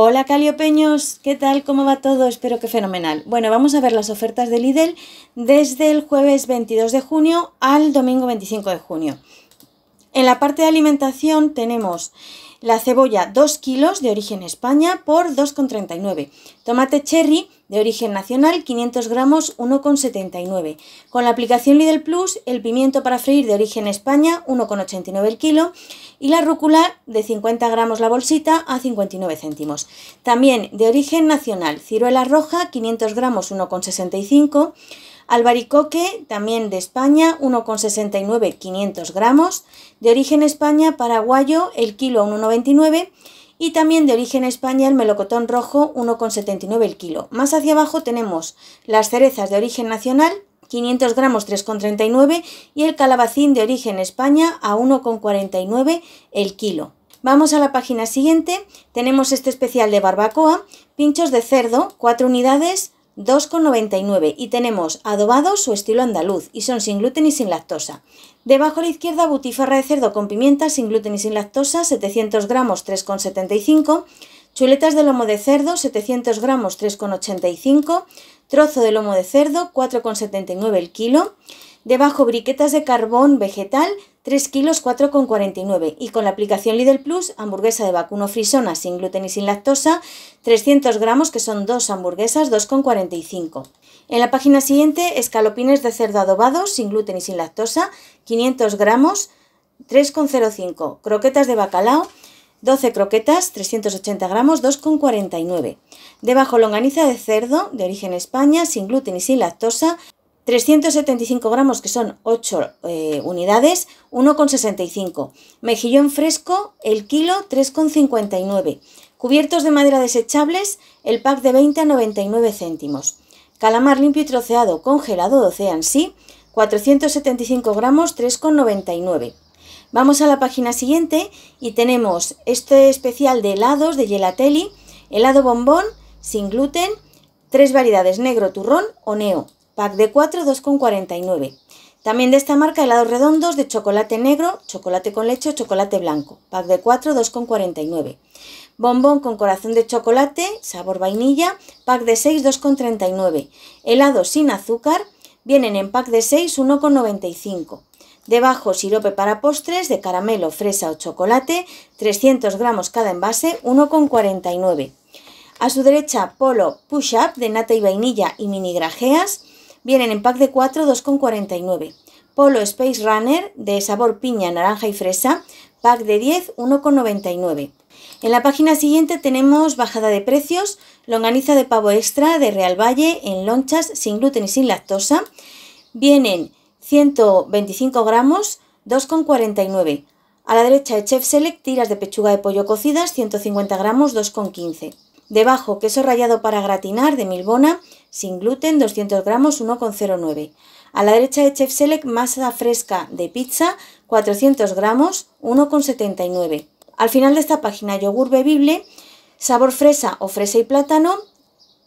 Hola Caliopeños, ¿qué tal? ¿Cómo va todo? Espero que fenomenal. Bueno, vamos a ver las ofertas de Lidl desde el jueves 22 de junio al domingo 25 de junio. En la parte de alimentación tenemos la cebolla 2 kilos de origen España por 2,39. Tomate cherry de origen nacional 500 gramos 1,79. Con la aplicación Lidl Plus, el pimiento para freír de origen España 1,89 el kilo y la rúcula de 50 gramos la bolsita a 59 céntimos. También de origen nacional, ciruela roja 500 gramos 1,65 Albaricoque, también de España, 1,69 500 gramos. De origen España, paraguayo, el kilo 1,99. Y también de origen España, el melocotón rojo, 1,79 el kilo. Más hacia abajo tenemos las cerezas de origen nacional, 500 gramos 3,39 y el calabacín de origen España a 1,49 el kilo. Vamos a la página siguiente, tenemos este especial de barbacoa, pinchos de cerdo, 4 unidades, 2,99 y tenemos adobados su estilo andaluz y son sin gluten y sin lactosa. Debajo a la izquierda butifarra de cerdo con pimienta sin gluten y sin lactosa, 700 gramos 3,75, chuletas de lomo de cerdo 700 gramos 3,85, trozo de lomo de cerdo 4,79 el kilo, Debajo briquetas de carbón vegetal, 3 kilos 4,49 y con la aplicación Lidl Plus, hamburguesa de vacuno frisona sin gluten y sin lactosa, 300 gramos que son dos hamburguesas 2,45. En la página siguiente, escalopines de cerdo adobados sin gluten y sin lactosa, 500 gramos 3,05. Croquetas de bacalao 12 croquetas, 380 gramos, 2,49. Debajo longaniza de cerdo, de origen España, sin gluten y sin lactosa, 375 gramos, que son 8 eh, unidades, 1,65. Mejillón fresco, el kilo, 3,59. Cubiertos de madera desechables, el pack de 20 a 99 céntimos. Calamar limpio y troceado congelado, 12 sí, 475 gramos, 3,99. Vamos a la página siguiente y tenemos este especial de helados de Gelatelli, helado bombón, sin gluten, tres variedades, negro, turrón o neo pack de 4, 2,49. También de esta marca helados redondos de chocolate negro, chocolate con leche o chocolate blanco, pack de 4, 2,49. Bombón con corazón de chocolate, sabor vainilla, pack de 6, 2,39. Helados sin azúcar, vienen en pack de 6, 1,95. Debajo sirope para postres de caramelo, fresa o chocolate, 300 gramos cada envase, 1,49. A su derecha polo push-up de nata y vainilla y mini grajeas, Vienen en pack de 4, 2,49. Polo Space Runner de sabor piña, naranja y fresa, pack de 10, 1,99. En la página siguiente tenemos bajada de precios, longaniza de pavo extra de Real Valle en lonchas sin gluten y sin lactosa. Vienen 125 gramos, 2,49. A la derecha de Chef Select tiras de pechuga de pollo cocidas, 150 gramos, 2,15. Debajo queso rallado para gratinar de Milbona, sin gluten, 200 gramos, 1,09. A la derecha de Chef Select, masa fresca de pizza, 400 gramos, 1,79. Al final de esta página, yogur bebible, sabor fresa o fresa y plátano,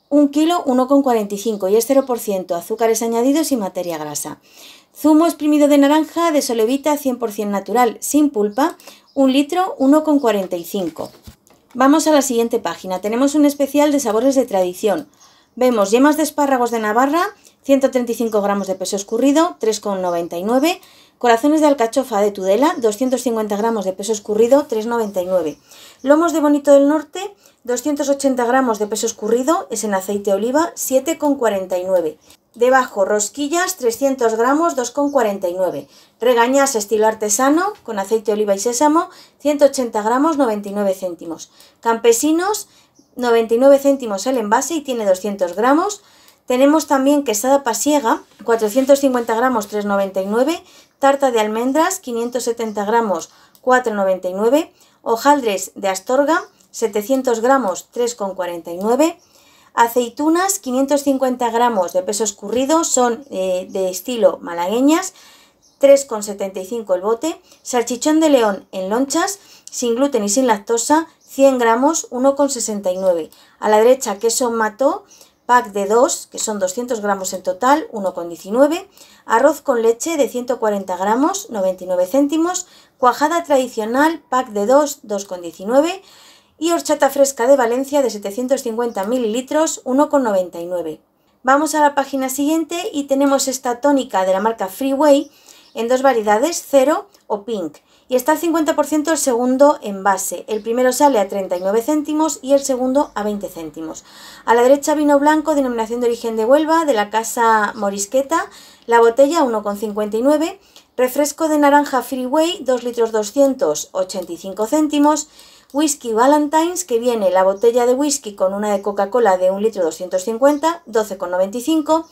1 kilo, 1,45 y es 0% azúcares añadidos y materia grasa. Zumo exprimido de naranja de solevita 100% natural, sin pulpa, 1 litro, 1,45. Vamos a la siguiente página. Tenemos un especial de sabores de tradición. Vemos yemas de espárragos de Navarra, 135 gramos de peso escurrido, 3,99. Corazones de alcachofa de Tudela, 250 gramos de peso escurrido, 3,99. Lomos de Bonito del Norte, 280 gramos de peso escurrido, es en aceite de oliva, 7,49. Debajo, rosquillas, 300 gramos, 2,49. Regañas estilo artesano, con aceite de oliva y sésamo, 180 gramos, 99 céntimos. Campesinos, 99 céntimos el envase y tiene 200 gramos. Tenemos también quesada pasiega, 450 gramos, 3,99. Tarta de almendras, 570 gramos, 4,99. Hojaldres de Astorga, 700 gramos, 3,49. Aceitunas, 550 gramos de peso escurrido, son eh, de estilo malagueñas, 3,75 el bote. Salchichón de león en lonchas, sin gluten y sin lactosa, 100 gramos 1,69. A la derecha queso mató, pack de 2, que son 200 gramos en total, 1,19. Arroz con leche de 140 gramos, 99 céntimos. Cuajada tradicional, pack de 2, 2,19. Y horchata fresca de Valencia de 750 mililitros, 1,99. Vamos a la página siguiente y tenemos esta tónica de la marca Freeway en dos variedades, 0 o pink y está al 50% el segundo envase. El primero sale a 39 céntimos y el segundo a 20 céntimos. A la derecha vino blanco, denominación de origen de Huelva, de la casa Morisqueta, la botella 1,59, refresco de naranja Freeway 2 litros 285 céntimos, whisky Valentine's que viene la botella de whisky con una de Coca-Cola de 1 litro 250, 12,95,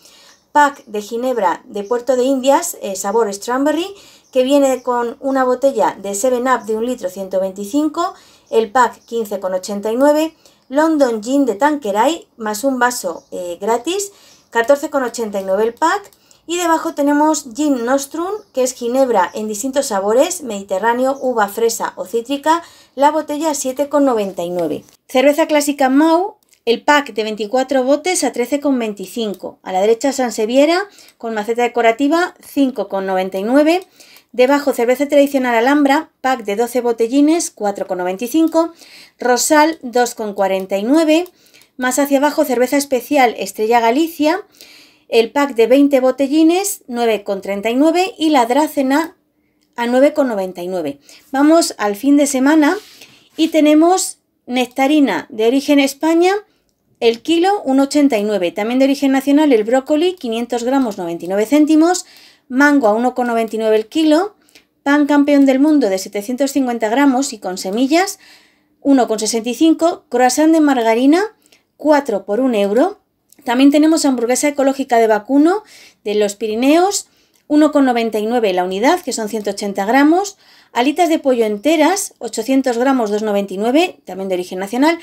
pack de ginebra de Puerto de Indias, eh, sabor strawberry, que viene con una botella de 7-Up de 1 litro 125, el pack 15,89, London Gin de Tanqueray más un vaso eh, gratis, 14,89 el pack. Y debajo tenemos Gin Nostrum, que es ginebra en distintos sabores, mediterráneo, uva fresa o cítrica, la botella 7,99. Cerveza clásica Mau, el pack de 24 botes a 13,25. A la derecha Sansevieria, con maceta decorativa 5,99. Debajo, cerveza tradicional Alhambra, pack de 12 botellines, 4,95. Rosal, 2,49. Más hacia abajo, cerveza especial Estrella Galicia, el pack de 20 botellines, 9,39. Y la Drácena a 9,99. Vamos al fin de semana y tenemos nectarina de origen España, el kilo 1,89. También de origen nacional el brócoli, 500 gramos 99 céntimos mango a 1,99 el kilo, pan campeón del mundo de 750 gramos y con semillas, 1,65, croissant de margarina, 4 por 1 euro. También tenemos hamburguesa ecológica de vacuno de los Pirineos, 1,99 la unidad, que son 180 gramos, alitas de pollo enteras, 800 gramos, 2,99, también de origen nacional,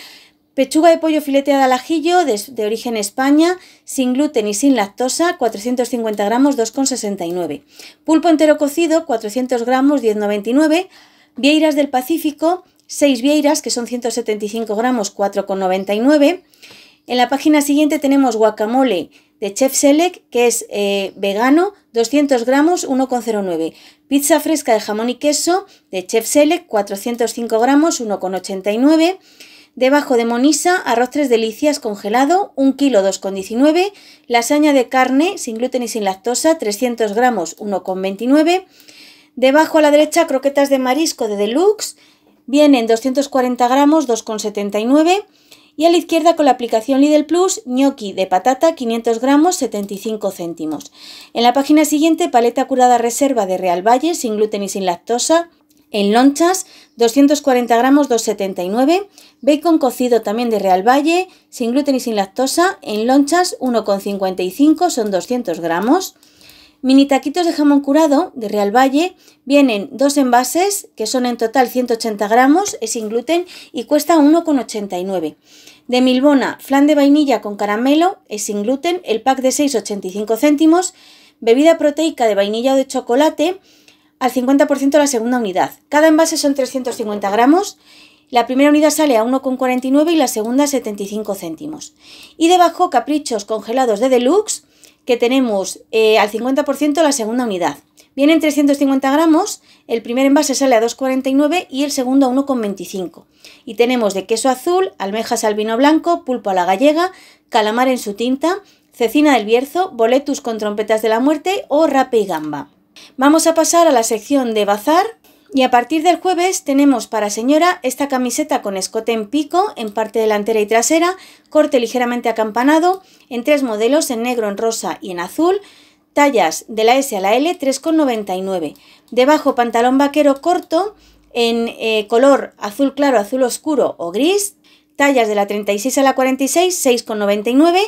Pechuga de pollo fileteada al ajillo de, origen España, sin gluten y sin lactosa, 450 gramos, 2,69. Pulpo entero cocido, 400 gramos, 10,99. Vieiras del Pacífico, 6 vieiras, que son 175 gramos, 4,99. En la página siguiente tenemos guacamole de Chef Selec, que es eh, vegano, 200 gramos, 1,09. Pizza fresca de jamón y queso de Chef Select, 405 gramos, 1,89. Debajo de monisa, arroz tres delicias congelado, 1 kilo 2,19, lasaña de carne sin gluten y sin lactosa, 300 gramos 1,29. Debajo a la derecha, croquetas de marisco de deluxe, vienen 240 gramos 2,79. Y a la izquierda con la aplicación Lidl Plus, gnocchi de patata 500 gramos 75 céntimos. En la página siguiente, paleta curada reserva de Real Valle sin gluten y sin lactosa, en lonchas, 240 gramos, 2,79. Bacon cocido también de Real Valle, sin gluten y sin lactosa. En lonchas, 1,55, son 200 gramos. Mini taquitos de jamón curado de Real Valle vienen dos envases que son en total 180 gramos, es sin gluten y cuesta 1,89. De Milbona, flan de vainilla con caramelo, es sin gluten, el pack de 6,85 céntimos. Bebida proteica de vainilla o de chocolate, al 50% la segunda unidad. Cada envase son 350 gramos. La primera unidad sale a 1,49 y la segunda 75 céntimos. Y debajo, caprichos congelados de deluxe, que tenemos eh, al 50% la segunda unidad. Vienen 350 gramos, el primer envase sale a 2,49 y el segundo a 1,25. Y tenemos de queso azul, almejas al vino blanco, pulpo a la gallega, calamar en su tinta, cecina del Bierzo, boletus con trompetas de la muerte o rape y gamba. Vamos a pasar a la sección de bazar y a partir del jueves tenemos para señora esta camiseta con escote en pico en parte delantera y trasera, corte ligeramente acampanado, en tres modelos, en negro, en rosa y en azul, tallas de la S a la L 3,99. Debajo pantalón vaquero corto en eh, color azul claro, azul oscuro o gris, tallas de la 36 a la 46, 6,99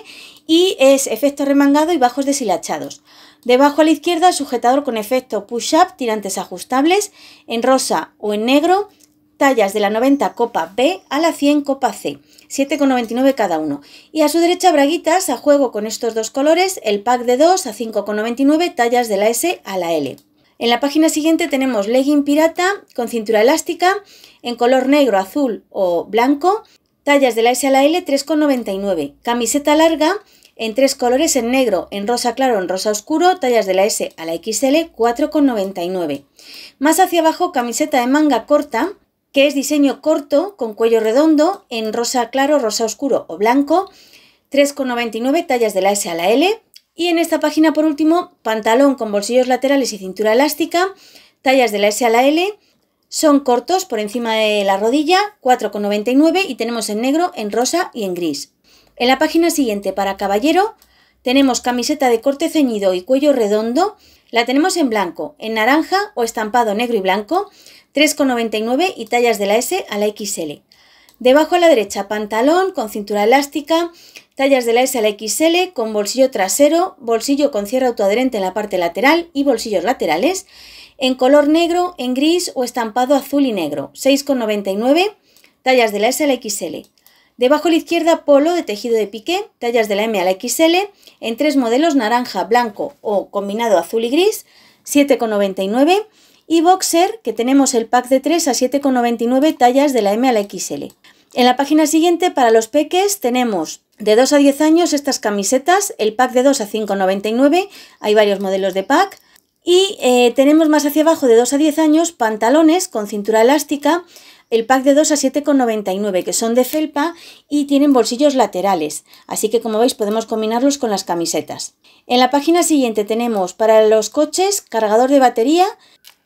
y es efecto remangado y bajos deshilachados. Debajo a la izquierda, sujetador con efecto push-up, tirantes ajustables, en rosa o en negro, tallas de la 90 copa B a la 100 copa C, 7,99 cada uno. Y a su derecha braguitas a juego con estos dos colores, el pack de 2 a 5,99 tallas de la S a la L. En la página siguiente tenemos legging pirata con cintura elástica en color negro, azul o blanco, tallas de la S a la L 3,99, camiseta larga en tres colores en negro, en rosa claro, en rosa oscuro, tallas de la S a la XL 4,99. Más hacia abajo, camiseta de manga corta, que es diseño corto con cuello redondo en rosa claro, rosa oscuro o blanco, 3,99 tallas de la S a la L. Y en esta página, por último, pantalón con bolsillos laterales y cintura elástica, tallas de la S a la L. Son cortos por encima de la rodilla, 4,99 y tenemos en negro, en rosa y en gris. En la página siguiente para caballero tenemos camiseta de corte ceñido y cuello redondo. La tenemos en blanco, en naranja o estampado negro y blanco, 3,99 y tallas de la S a la XL. Debajo a la derecha pantalón con cintura elástica, tallas de la S a la XL con bolsillo trasero, bolsillo con cierre autoadherente en la parte lateral y bolsillos laterales, en color negro, en gris o estampado azul y negro, 6,99, tallas de la S a la XL. Debajo a la izquierda, polo de tejido de piqué, tallas de la M a la XL, en tres modelos naranja, blanco o combinado azul y gris, 7,99. Y boxer, que tenemos el pack de 3 a 7,99 tallas de la M a la XL. En la página siguiente, para los peques, tenemos de 2 a 10 años estas camisetas, el pack de 2 a 5,99, hay varios modelos de pack. Y eh, tenemos más hacia abajo, de 2 a 10 años, pantalones con cintura elástica, el pack de 2 a 7,99 que son de felpa y tienen bolsillos laterales, así que como veis podemos combinarlos con las camisetas. En la página siguiente tenemos para los coches cargador de batería,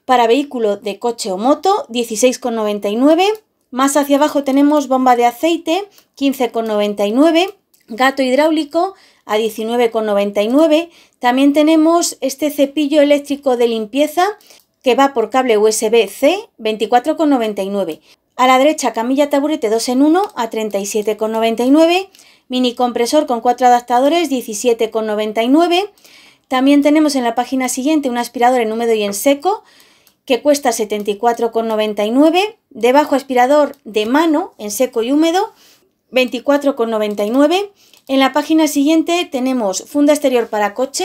para vehículo de coche o moto 16,99, más hacia abajo tenemos bomba de aceite 15,99, gato hidráulico a 19,99. También tenemos este cepillo eléctrico de limpieza que va por cable USB-C 24,99. A la derecha camilla taburete 2 en 1 a 37,99. Mini compresor con cuatro adaptadores 17,99. También tenemos en la página siguiente un aspirador en húmedo y en seco que cuesta 74,99. Debajo aspirador de mano en seco y húmedo 24,99. En la página siguiente tenemos funda exterior para coche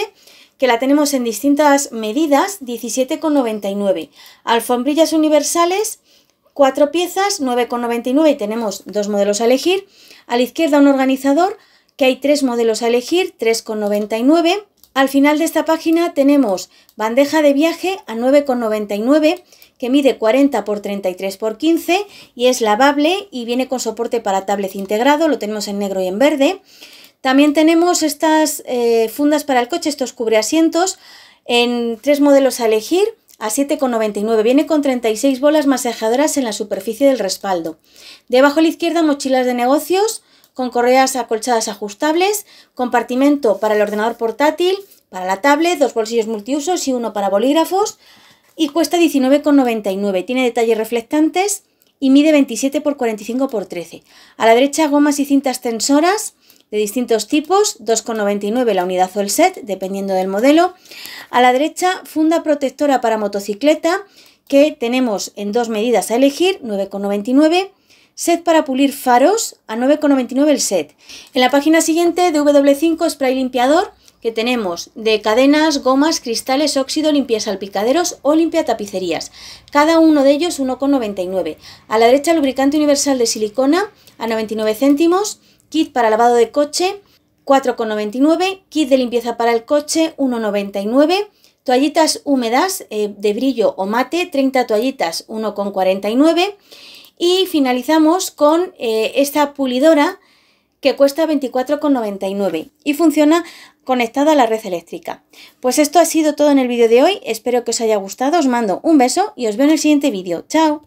que la tenemos en distintas medidas, 17,99. Alfombrillas universales, cuatro piezas, 9,99 y tenemos dos modelos a elegir. A la izquierda un organizador, que hay tres modelos a elegir, 3,99. Al final de esta página tenemos bandeja de viaje a 9,99 que mide 40 x 33 x 15 y es lavable y viene con soporte para tablet integrado, lo tenemos en negro y en verde. También tenemos estas eh, fundas para el coche, estos cubre asientos en tres modelos a elegir a 7,99. Viene con 36 bolas masajadoras en la superficie del respaldo. Debajo a la izquierda, mochilas de negocios con correas acolchadas ajustables, compartimento para el ordenador portátil, para la tablet, dos bolsillos multiusos y uno para bolígrafos y cuesta 19,99. Tiene detalles reflectantes y mide 27 x 45 x 13. A la derecha gomas y cintas tensoras de distintos tipos, 2,99 la unidad o el set, dependiendo del modelo. A la derecha, funda protectora para motocicleta, que tenemos en dos medidas a elegir, 9,99 set para pulir faros a 9,99 el set. En la página siguiente de W5 spray limpiador que tenemos de cadenas, gomas, cristales, óxido, limpia salpicaderos o limpia tapicerías. Cada uno de ellos 1,99. A la derecha lubricante universal de silicona a 99 céntimos kit para lavado de coche 4,99, kit de limpieza para el coche 1,99, toallitas húmedas eh, de brillo o mate 30 toallitas 1,49 y finalizamos con eh, esta pulidora que cuesta 24,99 y funciona conectada a la red eléctrica. Pues esto ha sido todo en el vídeo de hoy, espero que os haya gustado, os mando un beso y os veo en el siguiente vídeo. ¡Chao!